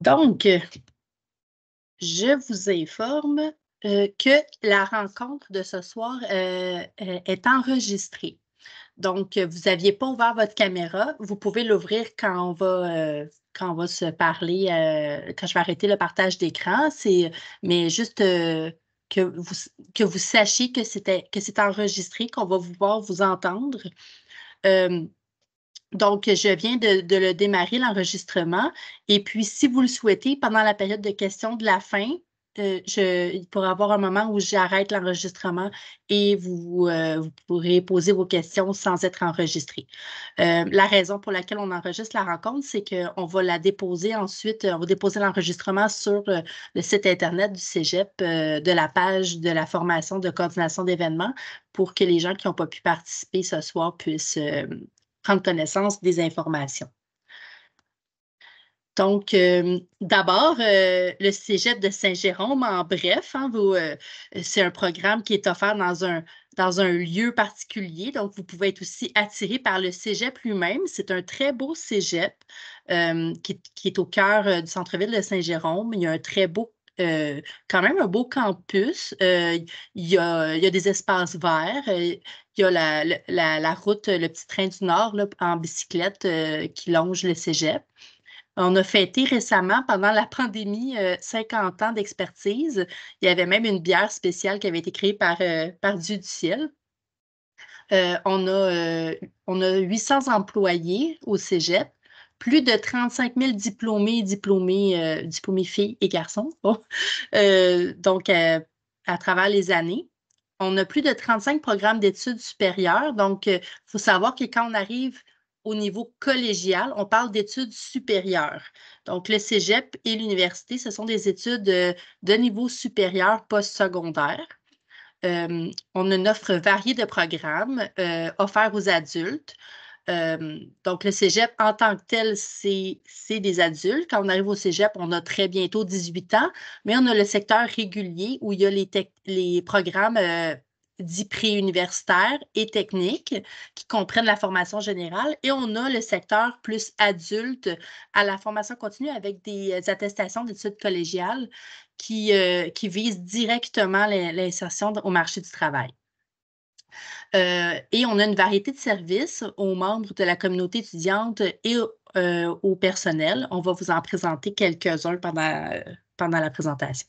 Donc, je vous informe euh, que la rencontre de ce soir euh, euh, est enregistrée. Donc, vous n'aviez pas ouvert votre caméra. Vous pouvez l'ouvrir quand on va quand on va se parler, quand je vais arrêter le partage d'écran. mais juste que vous, que vous sachiez que c'était que c'est enregistré, qu'on va pouvoir vous entendre. Donc, je viens de, le démarrer, l'enregistrement. Et puis, si vous le souhaitez, pendant la période de questions de la fin, euh, je, il pourra y avoir un moment où j'arrête l'enregistrement et vous, euh, pourrez poser vos questions sans être enregistré. Euh, la raison pour laquelle on enregistre la rencontre, c'est qu'on va la déposer ensuite, on va déposer l'enregistrement sur le site Internet du Cégep de la page de la formation de coordination d'événements pour que les gens qui n'ont pas pu participer ce soir puissent prendre connaissance des informations. Donc, euh, d'abord, euh, le Cégep de Saint-Jérôme, en bref, hein, euh, c'est un programme qui est offert dans un, dans un lieu particulier. Donc, vous pouvez être aussi attiré par le Cégep lui-même. C'est un très beau Cégep qui, qui, est au cœur du centre-ville de Saint-Jérôme. Il y a un très beau quand même un beau campus. il, y a, il y a des espaces verts il y a la, route, le petit train du Nord en bicyclette euh, qui longe le cégep. On a fêté récemment, pendant la pandémie, 50 euh, ans d'expertise. Il y avait même une bière spéciale qui avait été créée par, euh, par Dieu du ciel. on, a, on a 800 employés au cégep plus de 35 000 diplômés, diplômés, diplômés filles et garçons, donc à travers les années on a plus de 35 programmes d'études supérieures. Donc, il euh, faut savoir que quand on arrive au niveau collégial, on parle d'études supérieures. Donc, le cégep et l'université, ce sont des études euh, de niveau supérieur postsecondaire. Euh, on a une offre variée de programmes offerts aux adultes. Euh, donc, le cégep en tant que tel, c'est des adultes. Quand on arrive au cégep, on a très bientôt 18 ans, mais on a le secteur régulier où il y a les, programmes euh, dits préuniversitaires et techniques qui comprennent la formation générale et on a le secteur plus adulte à la formation continue avec des attestations d'études collégiales qui, euh, qui visent directement l'insertion au marché du travail. Euh, et on a une variété de services aux membres de la communauté étudiante et euh, au personnel. On va vous en présenter quelques-uns pendant, pendant la présentation.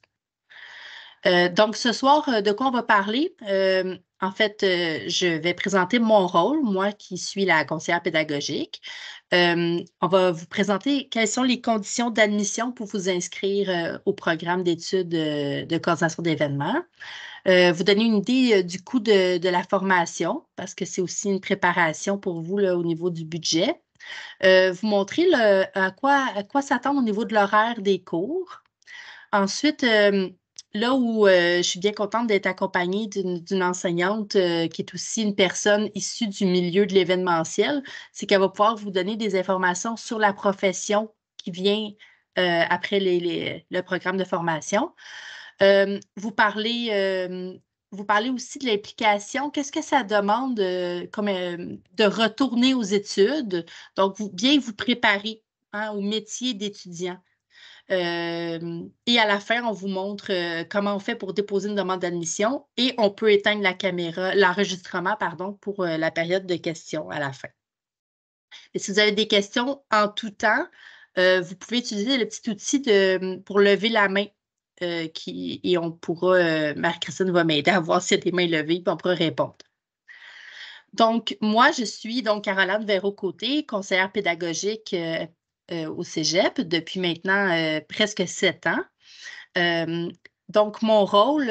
Euh, donc, ce soir, de quoi on va parler? En fait, euh, je vais présenter mon rôle, moi qui suis la conseillère pédagogique. Euh, on va vous présenter quelles sont les conditions d'admission pour vous inscrire euh, au programme d'études de coordination d'événements. vous donner une idée du coût de, la formation, parce que c'est aussi une préparation pour vous au niveau du budget. vous montrer à quoi, s'attendre au niveau de l'horaire des cours. Ensuite, Là où euh, je suis bien contente d'être accompagnée d'une enseignante euh, qui est aussi une personne issue du milieu de l'événementiel, c'est qu'elle va pouvoir vous donner des informations sur la profession qui vient euh, après le programme de formation. vous, parlez, vous aussi de l'implication. Qu'est-ce que ça demande de retourner aux études? Donc, bien vous préparer hein, au métier d'étudiant. Euh, et à la fin, on vous montre euh, comment on fait pour déposer une demande d'admission et on peut éteindre la caméra, l'enregistrement, pardon, pour euh, la période de questions à la fin. Et si vous avez des questions en tout temps, vous pouvez utiliser le petit outil de, pour lever la main. qui, et on pourra, Marie-Christine va m'aider à voir si y des mains levées, puis on pourra répondre. Donc, moi, je suis donc Caroline Véro-Côté, conseillère pédagogique euh, au Cégep depuis maintenant euh, presque sept ans. Euh, donc, mon rôle,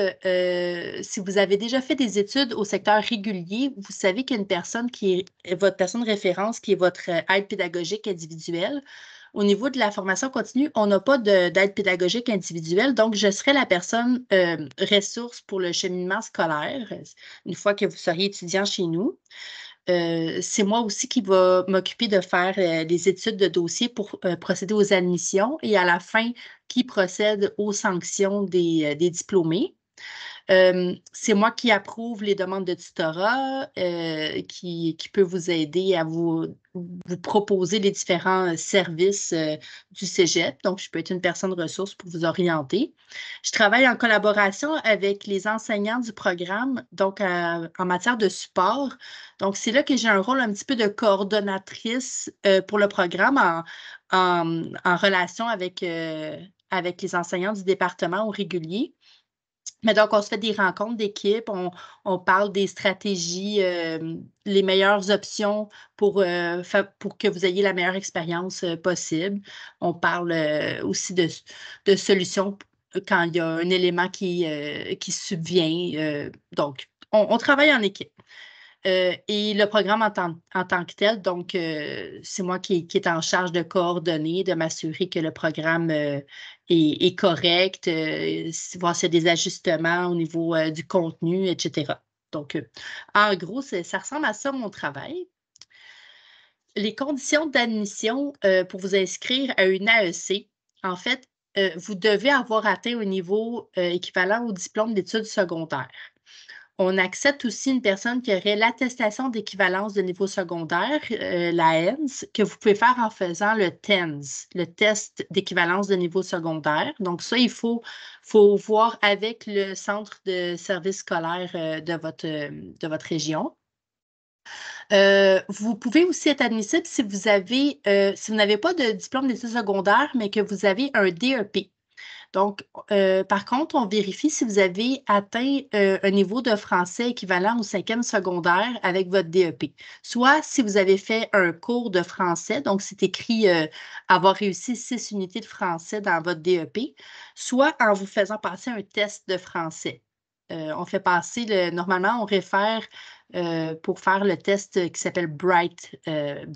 si vous avez déjà fait des études au secteur régulier, vous savez qu'il y a une personne qui est votre personne de référence, qui est votre aide pédagogique individuelle au niveau de la formation continue, on n'a pas d'aide pédagogique individuelle, donc je serai la personne ressource pour le cheminement scolaire une fois que vous seriez étudiant chez nous. Euh, c'est moi aussi qui va m'occuper de faire euh, les études de dossier pour euh, procéder aux admissions et à la fin qui procède aux sanctions des diplômés. Euh, c'est moi qui approuve les demandes de tutorat, euh, qui, peut vous aider à vous, proposer les différents euh, services du cégep. Donc, je peux être une personne de ressources pour vous orienter. Je travaille en collaboration avec les enseignants du programme, donc en matière de support. Donc, c'est là que j'ai un rôle un petit peu de coordonnatrice pour le programme en, relation avec avec les enseignants du département au régulier. Mais donc, on se fait des rencontres d'équipe, on, parle des stratégies, euh, les meilleures options pour, euh, pour que vous ayez la meilleure expérience euh, possible. On parle aussi de, solutions quand il y a un élément qui, qui subvient. donc, on travaille en équipe. Euh, et le programme en tant, que tel, donc, euh, c'est moi qui, est en charge de coordonner, de m'assurer que le programme euh, est, est, correct, voir s'il y a des ajustements au niveau du contenu, etc. Donc, en gros, ça ressemble à ça mon travail. Les conditions d'admission pour vous inscrire à une AEC, en fait, vous devez avoir atteint au niveau équivalent au diplôme d'études secondaires on accepte aussi une personne qui aurait l'attestation d'équivalence de niveau secondaire, euh, la ENS, que vous pouvez faire en faisant le TENS, le test d'équivalence de niveau secondaire. Donc, ça, il faut, voir avec le centre de service scolaire euh, de, votre, de votre région. Euh, vous pouvez aussi être admissible si vous avez, si vous n'avez pas de diplôme d'études secondaires, mais que vous avez un DEP. Donc, euh, par contre, on vérifie si vous avez atteint euh, un niveau de français équivalent au cinquième secondaire avec votre DEP, soit si vous avez fait un cours de français, donc c'est écrit euh, avoir réussi six unités de français dans votre DEP, soit en vous faisant passer un test de français. on fait passer, le, normalement, on réfère pour faire le test qui s'appelle Bright,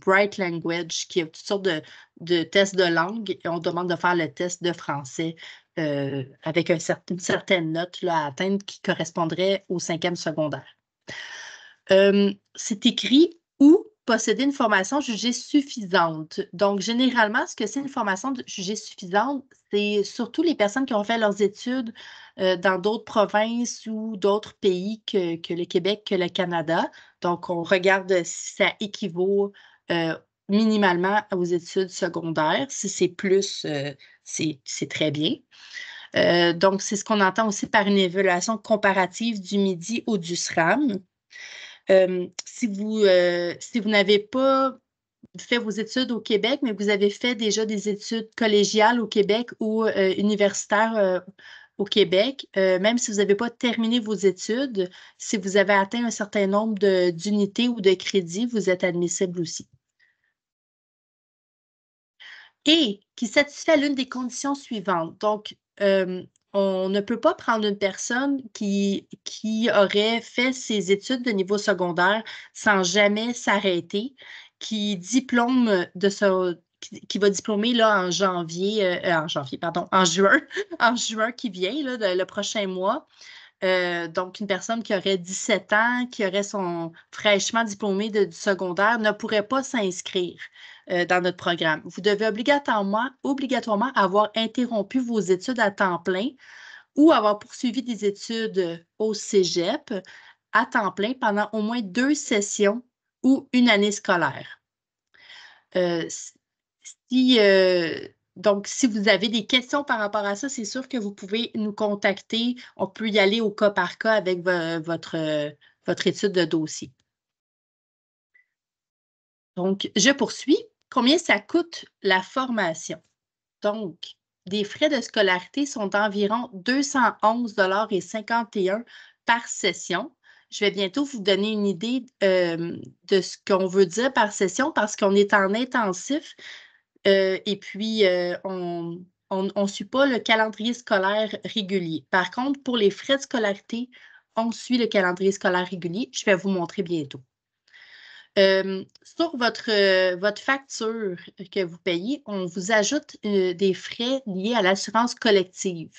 Bright Language, qui est toutes sortes de, de tests de langue. Et on demande de faire le test de français euh, avec une certaine note là, à atteindre qui correspondrait au cinquième secondaire. Euh, c'est écrit ou posséder une formation jugée suffisante. Donc, généralement, ce que c'est une formation jugée suffisante, c'est surtout les personnes qui ont fait leurs études euh, dans d'autres provinces ou d'autres pays que, le Québec, que le Canada. Donc, on regarde si ça équivaut euh, minimalement aux études secondaires. Si c'est plus, euh, c'est très bien. Euh, donc, c'est ce qu'on entend aussi par une évaluation comparative du MIDI ou du SRAM. Euh, si vous, si vous n'avez pas fait vos études au Québec, mais vous avez fait déjà des études collégiales au Québec ou universitaires au Québec, même si vous n'avez pas terminé vos études, si vous avez atteint un certain nombre d'unités ou de crédits, vous êtes admissible aussi et qui satisfait l'une des conditions suivantes. Donc, euh, on ne peut pas prendre une personne qui, qui aurait fait ses études de niveau secondaire sans jamais s'arrêter, qui diplôme de ce, qui, va diplômer là en janvier, euh, en janvier, pardon, en juin, en juin qui vient, le prochain mois, euh, donc, une personne qui aurait 17 ans, qui aurait son fraîchement diplômé de, du secondaire, ne pourrait pas s'inscrire euh, dans notre programme. Vous devez obligatoirement, obligatoirement avoir interrompu vos études à temps plein ou avoir poursuivi des études euh, au cégep à temps plein pendant au moins deux sessions ou une année scolaire. si, donc, si vous avez des questions par rapport à ça, c'est sûr que vous pouvez nous contacter. On peut y aller au cas par cas avec votre, étude de dossier. Donc, je poursuis. Combien ça coûte la formation? Donc, des frais de scolarité sont d'environ 211,51 par session. Je vais bientôt vous donner une idée euh, de ce qu'on veut dire par session parce qu'on est en intensif, euh, et puis, euh, on ne suit pas le calendrier scolaire régulier. Par contre, pour les frais de scolarité, on suit le calendrier scolaire régulier. Je vais vous montrer bientôt. Euh, sur votre, votre, facture que vous payez, on vous ajoute des frais liés à l'assurance collective.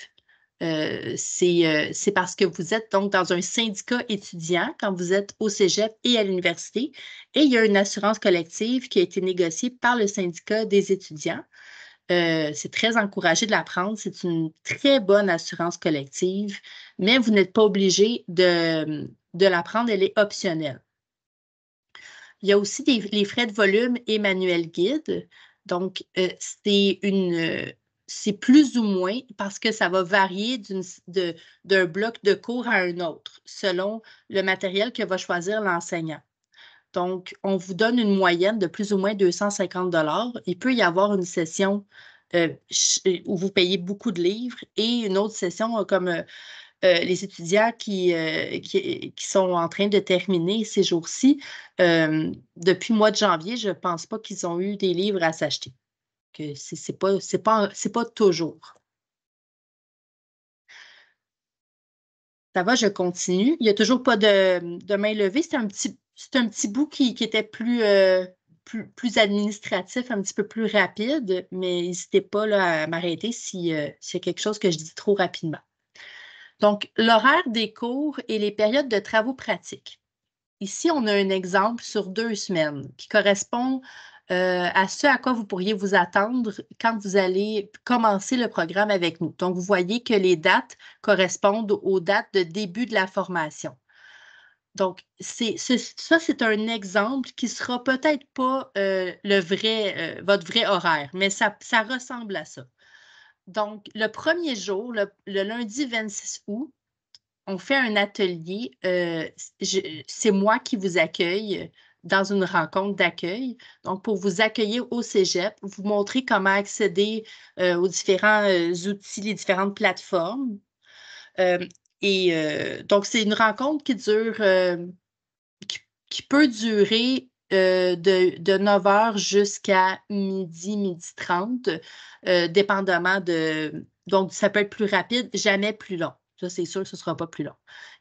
Euh, euh, c'est parce que vous êtes donc dans un syndicat étudiant quand vous êtes au cégep et à l'université. Et il y a une assurance collective qui a été négociée par le syndicat des étudiants. Euh, c'est très encouragé de la prendre. C'est une très bonne assurance collective, mais vous n'êtes pas obligé de, la prendre. Elle est optionnelle. Il y a aussi des, les frais de volume et manuel guide. Donc, c'est une, c'est plus ou moins parce que ça va varier d'un bloc de cours à un autre selon le matériel que va choisir l'enseignant. Donc, on vous donne une moyenne de plus ou moins 250 Il peut y avoir une session euh, euh, où vous payez beaucoup de livres et une autre session euh, comme les étudiants qui, sont en train de terminer ces jours-ci. depuis le mois de janvier, je ne pense pas qu'ils ont eu des livres à s'acheter que c'est pas, pas, toujours. Ça va, je continue. Il n'y a toujours pas de, main levée. C'est un petit, un petit bout qui, était euh, plus, plus, administratif, un petit peu plus rapide, mais n'hésitez pas là, à m'arrêter si, c'est euh, quelque chose que je dis trop rapidement. Donc, l'horaire des cours et les périodes de travaux pratiques. Ici, on a un exemple sur deux semaines qui correspond euh, à ce à quoi vous pourriez vous attendre quand vous allez commencer le programme avec nous. Donc, vous voyez que les dates correspondent aux dates de début de la formation. Donc, ça, c'est un exemple qui ne sera peut-être pas euh, euh, votre vrai horaire, mais ça, ressemble à ça. Donc, le premier jour, le, lundi 26 août, on fait un atelier. c'est moi qui vous accueille dans une rencontre d'accueil. Donc, pour vous accueillir au Cégep, vous montrer comment accéder euh, aux différents euh, outils, les différentes plateformes. Euh, et donc, c'est une rencontre qui dure, qui, peut durer de, 9 heures jusqu'à midi, midi 30, dépendamment de... Donc, ça peut être plus rapide, jamais plus long. Ça, c'est sûr que ce ne sera pas plus long.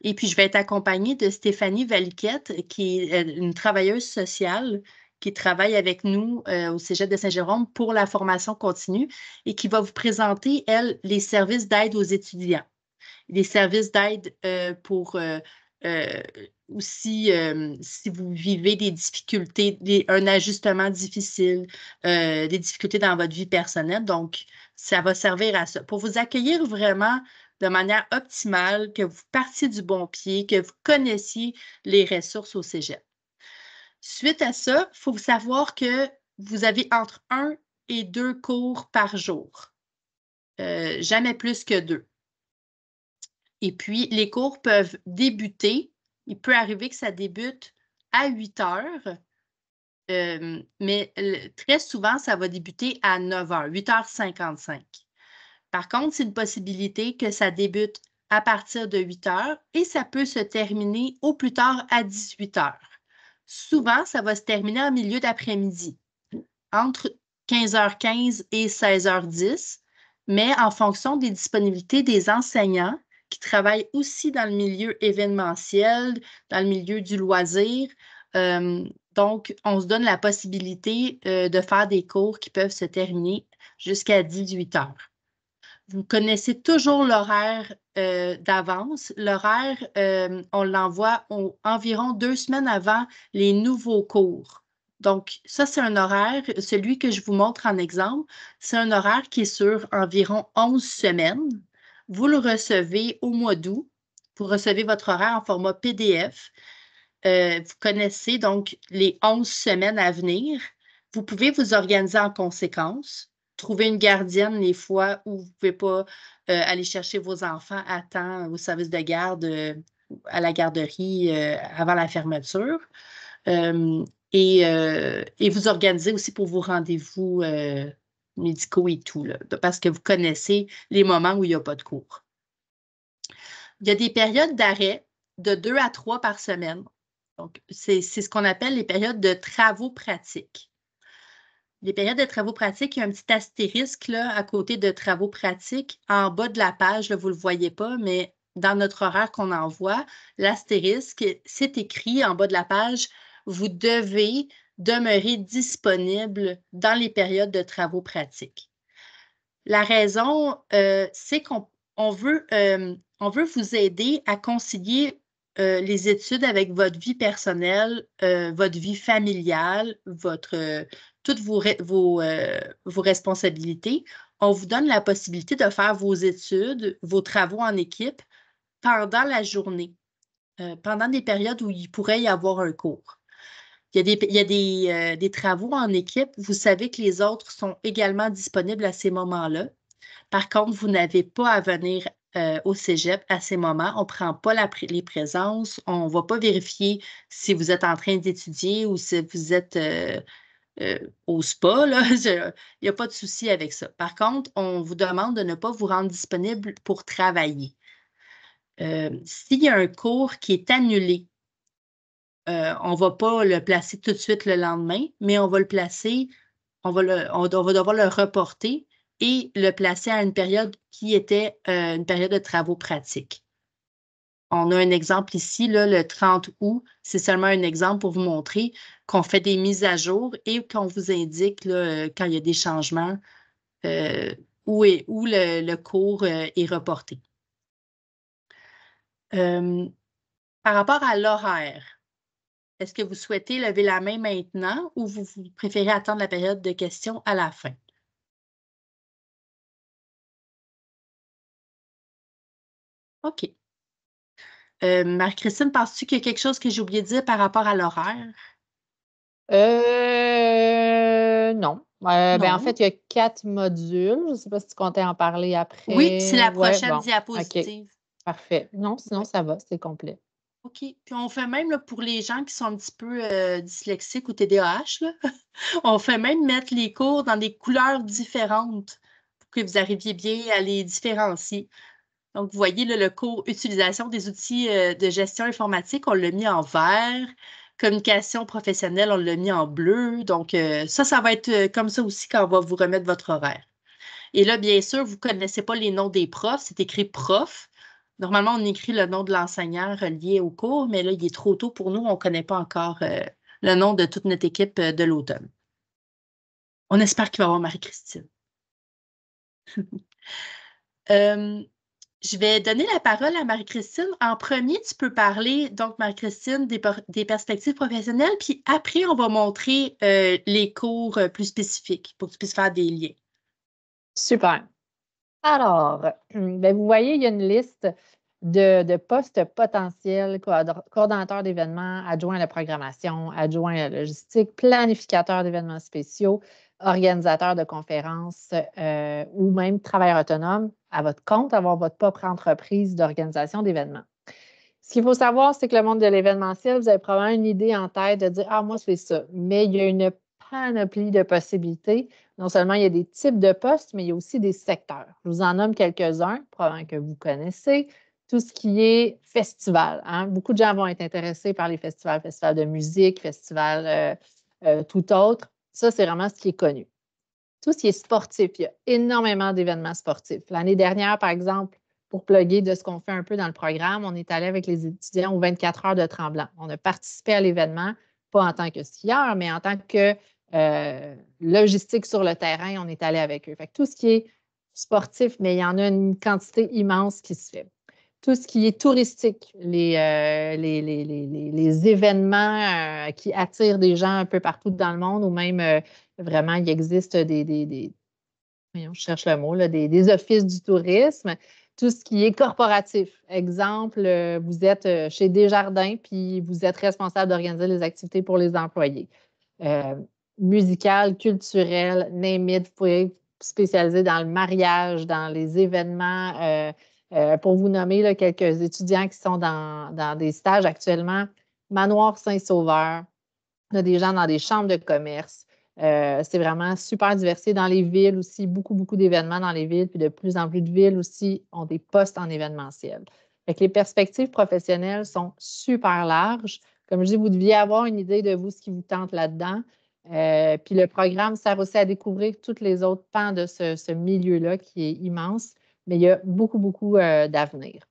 Et puis, je vais être accompagnée de Stéphanie Valiquette, qui est euh, une travailleuse sociale qui travaille avec nous euh, au Cégep de Saint-Jérôme pour la formation continue et qui va vous présenter, elle, les services d'aide aux étudiants. Les services d'aide euh, pour aussi, si vous vivez des difficultés, un ajustement difficile, des difficultés dans votre vie personnelle. Donc, ça va servir à ça. Pour vous accueillir vraiment de manière optimale, que vous partiez du bon pied, que vous connaissiez les ressources au cégep. Suite à ça, il faut savoir que vous avez entre un et deux cours par jour, euh, jamais plus que deux. Et puis, les cours peuvent débuter. Il peut arriver que ça débute à 8 heures, euh, mais très souvent, ça va débuter à 9 heures, 8h55. Par contre, c'est une possibilité que ça débute à partir de 8 heures et ça peut se terminer au plus tard à 18 heures. Souvent, ça va se terminer en milieu d'après-midi, entre 15h15 et 16h10, mais en fonction des disponibilités des enseignants qui travaillent aussi dans le milieu événementiel, dans le milieu du loisir. Euh, donc, on se donne la possibilité euh, de faire des cours qui peuvent se terminer jusqu'à 18 heures. Vous connaissez toujours l'horaire euh, d'avance. L'horaire, euh, on l'envoie environ deux semaines avant les nouveaux cours. Donc, ça, c'est un horaire, celui que je vous montre en exemple, c'est un horaire qui est sur environ 11 semaines. Vous le recevez au mois d'août. Vous recevez votre horaire en format PDF. Euh, vous connaissez donc les 11 semaines à venir. Vous pouvez vous organiser en conséquence trouver une gardienne les fois où vous ne pouvez pas euh, aller chercher vos enfants à temps euh, au service de garde, euh, à la garderie avant la fermeture. Et, vous organisez aussi pour vos rendez-vous médicaux et tout, parce que vous connaissez les moments où il n'y a pas de cours. Il y a des périodes d'arrêt de deux à trois par semaine. Donc, c'est ce qu'on appelle les périodes de travaux pratiques les périodes de travaux pratiques, il y a un petit astérisque là, à côté de travaux pratiques. En bas de la page, vous ne le voyez pas, mais dans notre horaire qu'on envoie, l'astérisque, c'est écrit en bas de la page, vous devez demeurer disponible dans les périodes de travaux pratiques. La raison, euh, c'est qu'on veut, euh, on veut vous aider à concilier euh, les études avec votre vie personnelle, votre vie familiale, votre, toutes vos, euh, vos, responsabilités, on vous donne la possibilité de faire vos études, vos travaux en équipe pendant la journée, euh, pendant des périodes où il pourrait y avoir un cours. Il y a, des, a euh, des, travaux en équipe. Vous savez que les autres sont également disponibles à ces moments-là. Par contre, vous n'avez pas à venir au cégep à ces moments. On ne prend pas les présences. On ne va pas vérifier si vous êtes en train d'étudier ou si vous êtes euh, au spa, il n'y a pas de souci avec ça. Par contre, on vous demande de ne pas vous rendre disponible pour travailler. Euh, s'il y a un cours qui est annulé, euh, on ne va pas le placer tout de suite le lendemain, mais on va le placer, on va, le, on va devoir le reporter et le placer à une période qui était une période de travaux pratiques. On a un exemple ici, le 30 août, c'est seulement un exemple pour vous montrer qu'on fait des mises à jour et qu'on vous indique euh, quand il y a des changements euh, où, où le, cours euh, est reporté. par rapport à l'horaire, est-ce que vous souhaitez lever la main maintenant ou vous préférez attendre la période de questions à la fin? OK. Euh, Marie-Christine, penses-tu qu'il y a quelque chose que j'ai oublié de dire par rapport à l'horaire? Euh, non. Euh, ben, en fait, il y a quatre modules. Je ne sais pas si tu comptais en parler après. Oui, c'est la prochaine diapositive. Parfait. Non, sinon, ça va, c'est complet. OK. Puis on fait même pour les gens qui sont un petit peu euh, dyslexiques ou TDAH, on fait même mettre les cours dans des couleurs différentes pour que vous arriviez bien à les différencier. Donc, vous voyez le cours Utilisation des outils euh, de gestion informatique, on l'a mis en vert. Communication professionnelle, on l'a mis en bleu. Donc, euh, ça, ça va être euh, comme ça aussi quand on va vous remettre votre horaire. Et là, bien sûr, vous ne connaissez pas les noms des profs, c'est écrit prof. Normalement, on écrit le nom de l'enseignant relié au cours, mais là, il est trop tôt pour nous, on ne connaît pas encore le nom de toute notre équipe de l'automne. On espère qu'il va y avoir Marie-Christine. Je vais donner la parole à Marie-Christine. En premier, tu peux parler, donc Marie-Christine, des, perspectives professionnelles, puis après, on va montrer euh, les cours euh, plus spécifiques pour que tu puisses faire des liens. Super. Alors, ben, vous voyez, il y a une liste de, postes potentiels, coordonnateurs d'événements, adjoints à la programmation, adjoints à la logistique, planificateur d'événements spéciaux, organisateur de conférences euh, ou même travailleur autonome à votre compte, avoir votre propre entreprise d'organisation d'événements. Ce qu'il faut savoir, c'est que le monde de l'événementiel, vous avez probablement une idée en tête de dire Ah, moi, c'est ça. Mais il y a une panoplie de possibilités. Non seulement il y a des types de postes, mais il y a aussi des secteurs. Je vous en nomme quelques-uns, probablement que vous connaissez. Tout ce qui est festival. Hein. Beaucoup de gens vont être intéressés par les festivals, festivals de musique, festivals euh, euh, tout autre. Ça, c'est vraiment ce qui est connu. Tout ce qui est sportif, il y a énormément d'événements sportifs. L'année dernière, par exemple, pour plugger de ce qu'on fait un peu dans le programme, on est allé avec les étudiants aux 24 heures de Tremblant. On a participé à l'événement, pas en tant que skieur, mais en tant que euh, logistique sur le terrain, on est allé avec eux. tout ce qui est sportif, mais il y en a une quantité immense qui se fait tout ce qui est touristique, les, euh, les, événements euh, qui attirent des gens un peu partout dans le monde ou même euh, vraiment, il existe des, des, des voyons, je cherche le mot, des, offices du tourisme, tout ce qui est corporatif. Exemple, vous êtes chez Desjardins, puis vous êtes responsable d'organiser les activités pour les employés. musical, culturel, name vous pouvez spécialiser dans le mariage, dans les événements euh, pour vous nommer quelques étudiants qui sont dans, des stages actuellement, Manoir Saint-Sauveur, on a des gens dans des chambres de commerce. Euh, c'est vraiment super diversifié dans les villes aussi, beaucoup, beaucoup d'événements dans les villes, puis de plus en plus de villes aussi ont des postes en événementiel. les perspectives professionnelles sont super larges. Comme je dis, vous deviez avoir une idée de vous, ce qui vous tente là-dedans. Euh, puis le programme sert aussi à découvrir tous les autres pans de ce milieu-là qui est immense mais il y a beaucoup, beaucoup euh, d'avenir.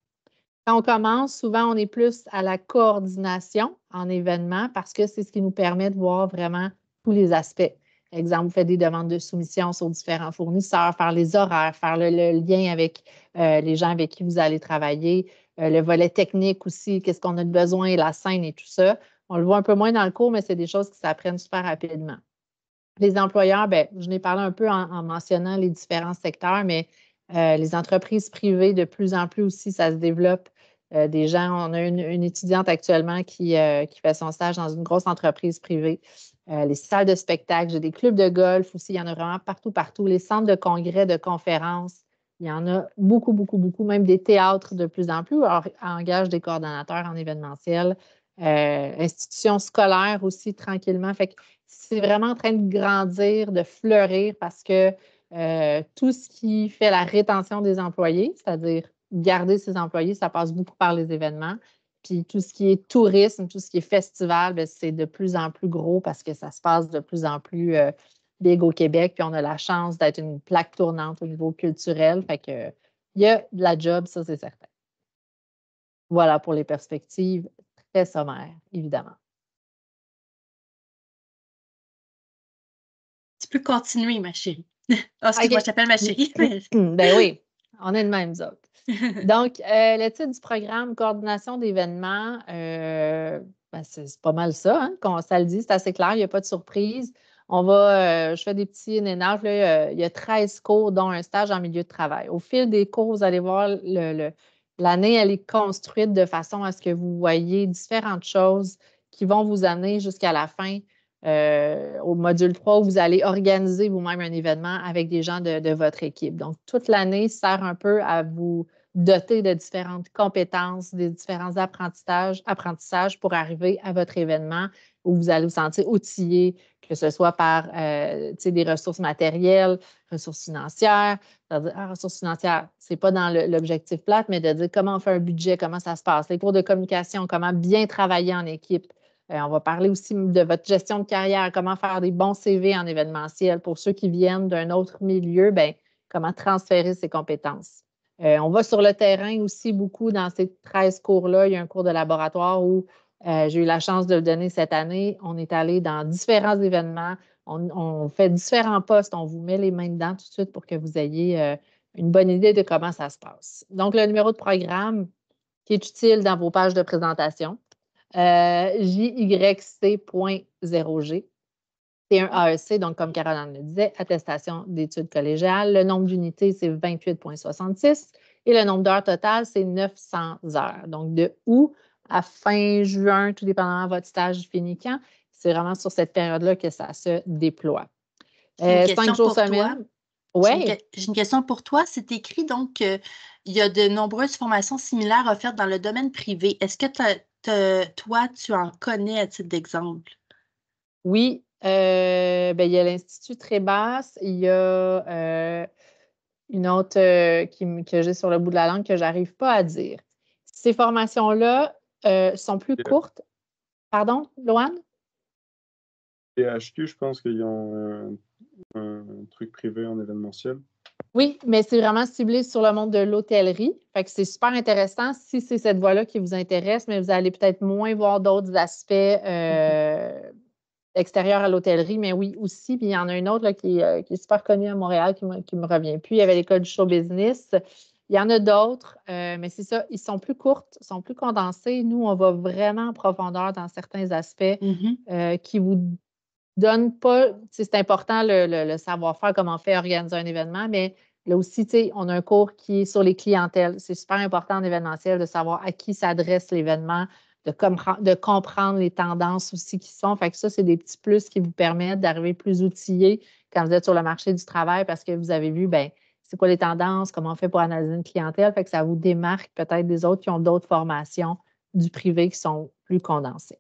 Quand on commence, souvent, on est plus à la coordination en événement parce que c'est ce qui nous permet de voir vraiment tous les aspects. Exemple, vous faites des demandes de soumission sur différents fournisseurs, faire les horaires, faire le, lien avec euh, les gens avec qui vous allez travailler, euh, le volet technique aussi, qu'est-ce qu'on a de besoin, la scène et tout ça. On le voit un peu moins dans le cours, mais c'est des choses qui s'apprennent super rapidement. Les employeurs, ben, je n'ai parlé un peu en, mentionnant les différents secteurs, mais euh, les entreprises privées, de plus en plus aussi, ça se développe. Euh, des gens, on a une, étudiante actuellement qui, euh, qui, fait son stage dans une grosse entreprise privée. les salles de spectacle, j'ai des clubs de golf aussi, il y en a vraiment partout, partout. Les centres de congrès, de conférences, il y en a beaucoup, beaucoup, beaucoup, même des théâtres de plus en plus engagent des coordonnateurs en événementiel. institutions scolaires aussi, tranquillement. Fait que c'est vraiment en train de grandir, de fleurir parce que euh, tout ce qui fait la rétention des employés, c'est-à-dire garder ses employés, ça passe beaucoup par les événements. Puis tout ce qui est tourisme, tout ce qui est festival, ben, c'est de plus en plus gros parce que ça se passe de plus en plus euh, big au Québec. Puis on a la chance d'être une plaque tournante au niveau culturel. Fait que il y a de la job, ça c'est certain. Voilà pour les perspectives très sommaires, évidemment. Tu peux continuer, ma chérie. Ah, moi je t'appelle ma chérie. ben oui, on est de même autres. Donc, euh, le titre du programme, coordination d'événements, euh, ben, c'est pas mal ça. Hein, ça le dit, c'est assez clair, il n'y a pas de surprise. On va, euh, je fais des petits nénages, il y a 13 cours, dont un stage en milieu de travail. Au fil des cours, vous allez voir, l'année, elle est construite de façon à ce que vous voyez différentes choses qui vont vous amener jusqu'à la fin euh, au module 3 où vous allez organiser vous-même un événement avec des gens de, votre équipe. Donc, toute l'année sert un peu à vous doter de différentes compétences, des différents apprentissages, pour arriver à votre événement où vous allez vous sentir outillé, que ce soit par euh, des ressources matérielles, ressources financières. Ah, ressources financières, ce n'est pas dans l'objectif plate, mais de dire comment on fait un budget, comment ça se passe, les cours de communication, comment bien travailler en équipe, euh, on va parler aussi de votre gestion de carrière, comment faire des bons CV en événementiel. Pour ceux qui viennent d'un autre milieu, ben, comment transférer ses compétences. Euh, on va sur le terrain aussi beaucoup dans ces 13 cours-là. Il y a un cours de laboratoire où euh, j'ai eu la chance de le donner cette année. On est allé dans différents événements. On, fait différents postes. On vous met les mains dedans tout de suite pour que vous ayez une bonne idée de comment ça se passe. Donc, le numéro de programme qui est utile dans vos pages de présentation. JYC.0G. C'est un AEC, ah. donc comme Caroline le disait, attestation d'études collégiales. Le nombre d'unités, c'est 28,66 et le nombre d'heures totales, c'est 900 heures. Donc, de août à fin juin, tout dépendamment de votre stage fini c'est vraiment sur cette période-là que ça se déploie. Euh, cinq jours semaine. Oui. J'ai une, question pour toi. C'est écrit donc euh, il y a de nombreuses formations similaires offertes dans le domaine privé. Est-ce que tu as, toi, tu en connais à titre d'exemple? Oui. Euh, ben, il y a l'Institut basse, il y a euh, une autre euh, qui, que j'ai sur le bout de la langue que je n'arrive pas à dire. Ces formations-là sont plus courtes. Pardon, Loane? Et HQ, je pense qu'ils ont un, truc privé en événementiel. Oui, mais c'est vraiment ciblé sur le monde de l'hôtellerie. Fait c'est super intéressant si c'est cette voie-là qui vous intéresse, mais vous allez peut-être moins voir d'autres aspects euh, mm-hmm. extérieurs à l'hôtellerie. Mais oui, aussi, il y en a un autre euh, qui, est super connu à Montréal qui me, me revient. Puis il y avait l'école du show business. Il y en a d'autres, euh, mais c'est ça, ils sont plus courtes, sont plus condensés. Nous, on va vraiment en profondeur dans certains aspects mm-hmm. qui vous donne pas, c'est important le, savoir-faire, comment on fait organiser un événement, mais là aussi, on a un cours qui est sur les clientèles. C'est super important en événementiel de savoir à qui s'adresse l'événement, de, de, comprendre les tendances aussi qui sont. Fait que ça, c'est des petits plus qui vous permettent d'arriver plus outillé quand vous êtes sur le marché du travail parce que vous avez vu, ben c'est quoi les tendances, comment on fait pour analyser une clientèle. Fait que ça vous démarque peut-être des autres qui ont d'autres formations du privé qui sont plus condensées.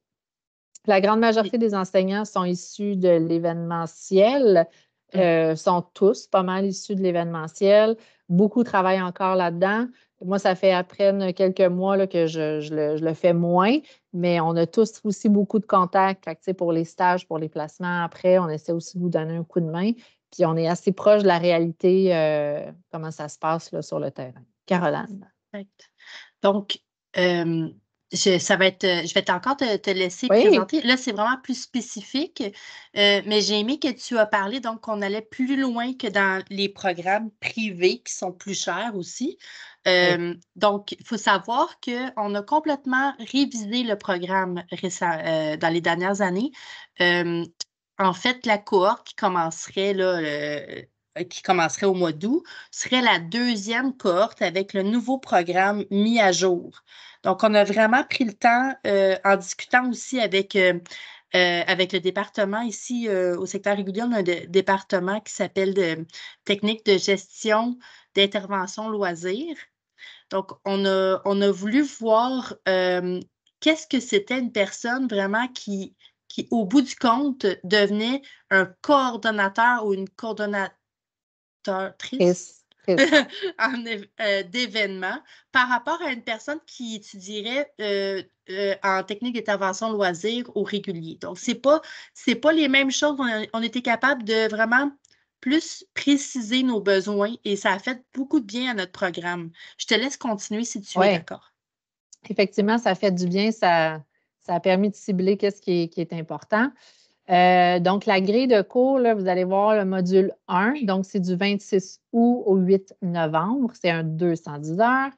La grande majorité des enseignants sont issus de l'événementiel, mm. euh, sont tous pas mal issus de l'événementiel. Beaucoup travaillent encore là-dedans. Moi, ça fait à quelques mois là, que je, le, fais moins, mais on a tous aussi beaucoup de contacts pour les stages, pour les placements. Après, on essaie aussi de vous donner un coup de main. Puis on est assez proche de la réalité, euh, comment ça se passe sur le terrain. Caroline. Donc, euh, je, ça va euh, je vais encore te, laisser présenter. Là, c'est vraiment plus spécifique, euh, mais j'ai aimé que tu as parlé, donc on allait plus loin que dans les programmes privés qui sont plus chers aussi. Euh, donc, il faut savoir qu'on a complètement révisé le programme dans les dernières années. en fait, la cohorte qui commencerait qui commencerait au mois d'août serait la deuxième cohorte avec le nouveau programme mis à jour. Donc, on a vraiment pris le temps euh, en discutant aussi avec, euh, euh, avec le département ici au secteur régulier. On a un département qui s'appelle Technique de gestion d'intervention loisirs. Donc, on a, on a voulu voir qu'est-ce que c'était une personne vraiment qui, qui, au bout du compte, devenait un coordonnateur ou une coordonnatrice. Euh, d'événements par rapport à une personne qui étudierait euh, euh, en technique d'intervention loisir au régulier. Donc, ce n'est pas, pas les mêmes choses. On, était capable de vraiment plus préciser nos besoins et ça a fait beaucoup de bien à notre programme. Je te laisse continuer si tu es d'accord. Effectivement, ça fait du bien. Ça, ça a permis de cibler ce qui est important. Euh, donc, la grille de cours, vous allez voir le module 1. Donc, c'est du 26 août au 8 novembre. C'est un 210 heures.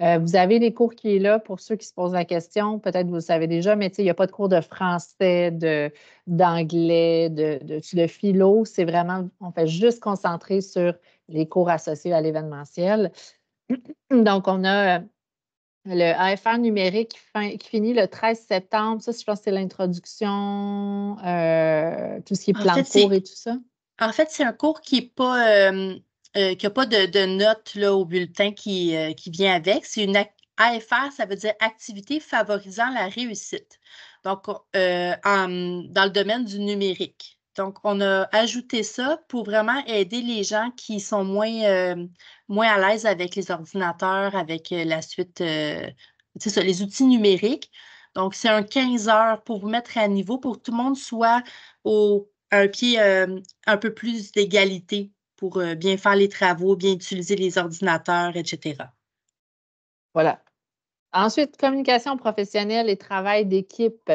Euh, vous avez les cours qui est là pour ceux qui se posent la question. Peut-être vous le savez déjà, mais il n'y a pas de cours de français, d'anglais, de, de, philo. C'est vraiment, on fait juste concentrer sur les cours associés à l'événementiel. Donc, on a euh, le AFR numérique qui, finit le 13 septembre, ça, je pense que c'est l'introduction, euh, tout ce qui est plan de cours et tout ça. En fait, c'est un cours qui n'a euh, euh, pas, de, notes au bulletin qui, vient avec. C'est une AFR, ça veut dire activité favorisant la réussite. Donc, dans le domaine du numérique. Donc, on a ajouté ça pour vraiment aider les gens qui sont moins, euh, moins à l'aise avec les ordinateurs, avec euh, la suite, euh, ça, les outils numériques. Donc, c'est un 15 heures pour vous mettre à niveau, pour que tout le monde soit au, à un pied euh, un peu plus d'égalité pour bien faire les travaux, bien utiliser les ordinateurs, etc. Voilà. Ensuite, communication professionnelle et travail d'équipe.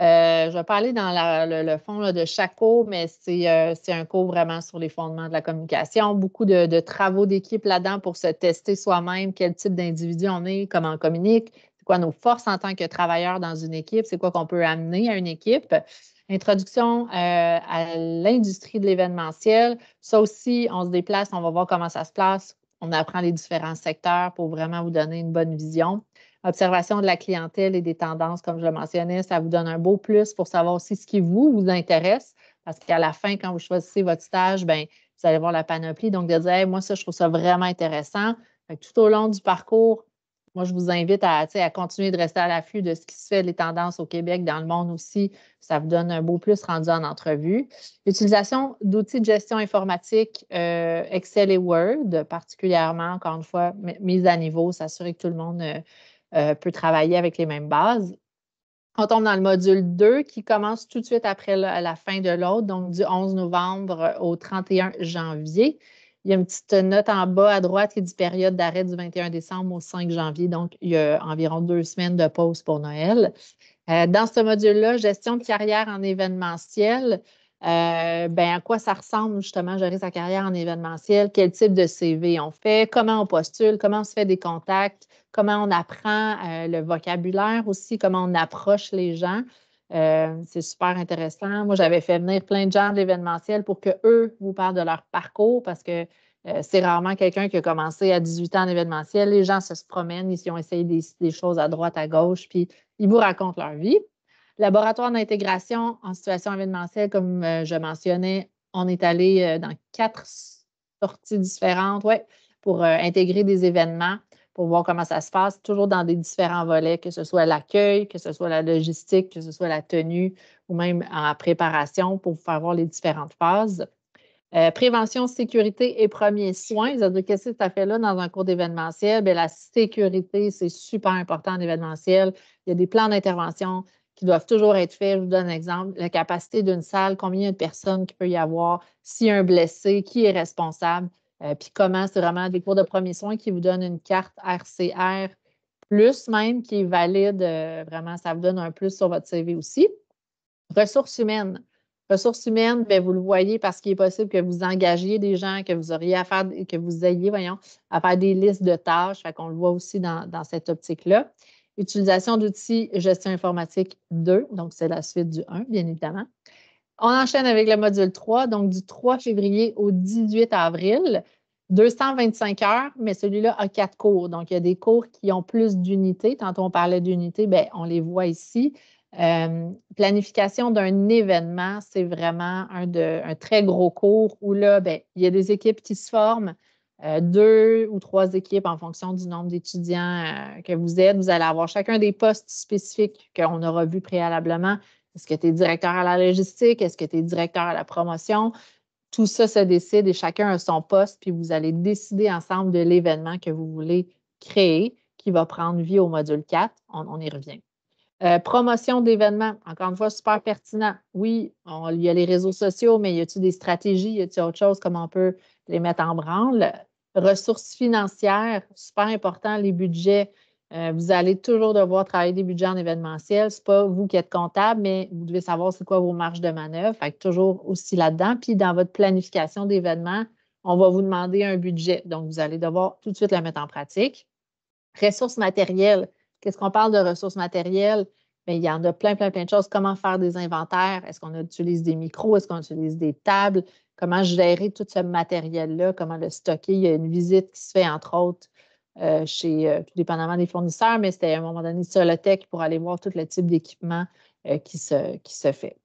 Euh, je vais parler dans le, fond de chaque cours, mais euh, c'est un cours vraiment sur les fondements de la communication. Beaucoup de, travaux d'équipe là-dedans pour se tester soi-même quel type d'individu on est, comment on communique, c'est quoi nos forces en tant que travailleurs dans une équipe, c'est quoi qu'on peut amener à une équipe. Introduction euh, à l'industrie de l'événementiel. Ça aussi, on se déplace, on va voir comment ça se place. On apprend les différents secteurs pour vraiment vous donner une bonne vision. Observation de la clientèle et des tendances, comme je le mentionnais, ça vous donne un beau plus pour savoir aussi ce qui vous, vous intéresse. Parce qu'à la fin, quand vous choisissez votre stage, bien, vous allez voir la panoplie. Donc, de dire, moi, ça, je trouve ça vraiment intéressant. tout au long du parcours, moi, je vous invite à, à continuer de rester à l'affût de ce qui se fait, les tendances au Québec, dans le monde aussi. Ça vous donne un beau plus rendu en entrevue. Utilisation d'outils de gestion informatique, euh, Excel et Word, particulièrement, encore une fois, mise à niveau, s'assurer que tout le monde euh, euh, peut travailler avec les mêmes bases. On tombe dans le module 2 qui commence tout de suite après la, fin de l'autre, donc du 11 novembre au 31 janvier. Il y a une petite note en bas à droite qui dit période d'arrêt du 21 décembre au 5 janvier, donc il y a environ deux semaines de pause pour Noël. Euh, dans ce module-là, gestion de carrière en événementiel, euh, ben, à quoi ça ressemble justement gérer sa carrière en événementiel, quel type de CV on fait, comment on postule, comment on se fait des contacts, comment on apprend euh, le vocabulaire aussi, comment on approche les gens. Euh, c'est super intéressant. Moi, j'avais fait venir plein de gens de l'événementiel pour qu'eux vous parlent de leur parcours parce que euh, c'est rarement quelqu'un qui a commencé à 18 ans en événementiel. Les gens se, promènent, ils ont essayé des, choses à droite, à gauche, puis ils vous racontent leur vie. Laboratoire d'intégration en situation événementielle, comme je mentionnais, on est allé dans quatre sorties différentes pour intégrer des événements pour voir comment ça se passe, toujours dans des différents volets, que ce soit l'accueil, que ce soit la logistique, que ce soit la tenue ou même en préparation pour faire voir les différentes phases. Euh, prévention, sécurité et premiers soins. vous avez dire qu'est-ce que as fait là dans un cours d'événementiel? Bien, la sécurité, c'est super important en événementiel. Il y a des plans d'intervention qui doivent toujours être faits. Je vous donne un exemple. La capacité d'une salle, combien de personnes qui peut y avoir, s'il y a un blessé, qui est responsable. Euh, puis comment c'est vraiment des cours de premiers soins qui vous donnent une carte RCR plus même qui est valide. Euh, vraiment, ça vous donne un plus sur votre CV aussi. Ressources humaines. Ressources humaines, bien, vous le voyez parce qu'il est possible que vous engagiez des gens, que vous auriez à faire, que vous ayez, voyons, à faire des listes de tâches. Fait qu'on le voit aussi dans, dans cette optique-là. Utilisation d'outils gestion informatique 2, donc c'est la suite du 1, bien évidemment. On enchaîne avec le module 3, donc du 3 février au 18 avril. 225 heures, mais celui-là a quatre cours. Donc, il y a des cours qui ont plus d'unités. Tant on parlait d'unités, bien, on les voit ici. Euh, planification d'un événement, c'est vraiment un, de, un, très gros cours où là, ben, il y a des équipes qui se forment, euh, deux ou trois équipes en fonction du nombre d'étudiants euh, que vous êtes. Vous allez avoir chacun des postes spécifiques qu'on aura vu préalablement. Est-ce que tu es directeur à la logistique? Est-ce que tu es directeur à la promotion? Tout ça se décide et chacun a son poste, puis vous allez décider ensemble de l'événement que vous voulez créer qui va prendre vie au module 4. On, y revient. Euh, promotion d'événements, encore une fois, super pertinent. Oui, il y a les réseaux sociaux, mais y a-t-il des stratégies, y a-t-il autre chose, comment on peut les mettre en branle? Ressources financières, super important, les budgets, euh, vous allez toujours devoir travailler des budgets en événementiel. Ce n'est pas vous qui êtes comptable, mais vous devez savoir c'est quoi vos marges de manœuvre. Fait que toujours aussi là-dedans. Puis dans votre planification d'événements, on va vous demander un budget. Donc, vous allez devoir tout de suite la mettre en pratique. Ressources matérielles. Qu'est-ce qu'on parle de ressources matérielles? Bien, il y en a plein, plein, plein de choses. Comment faire des inventaires? Est-ce qu'on utilise des micros? Est-ce qu'on utilise des tables? Comment gérer tout ce matériel-là? Comment le stocker? Il y a une visite qui se fait, entre autres, euh, chez, euh, tout dépendamment des fournisseurs, mais c'était à un moment donné Tech pour aller voir tout le type d'équipement euh, qui, se, qui se fait.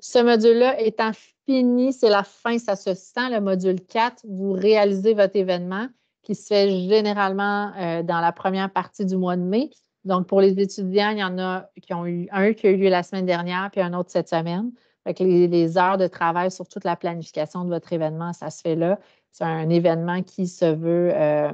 Ce module-là étant fini, c'est la fin, ça se sent, le module 4, vous réalisez votre événement qui se fait généralement dans la première partie du mois de mai. Donc, pour les étudiants, il y en a qui ont eu un qui a eu lieu la semaine dernière, puis un autre cette semaine. les, heures de travail sur toute la planification de votre événement, ça se fait là. C'est un événement qui se veut euh,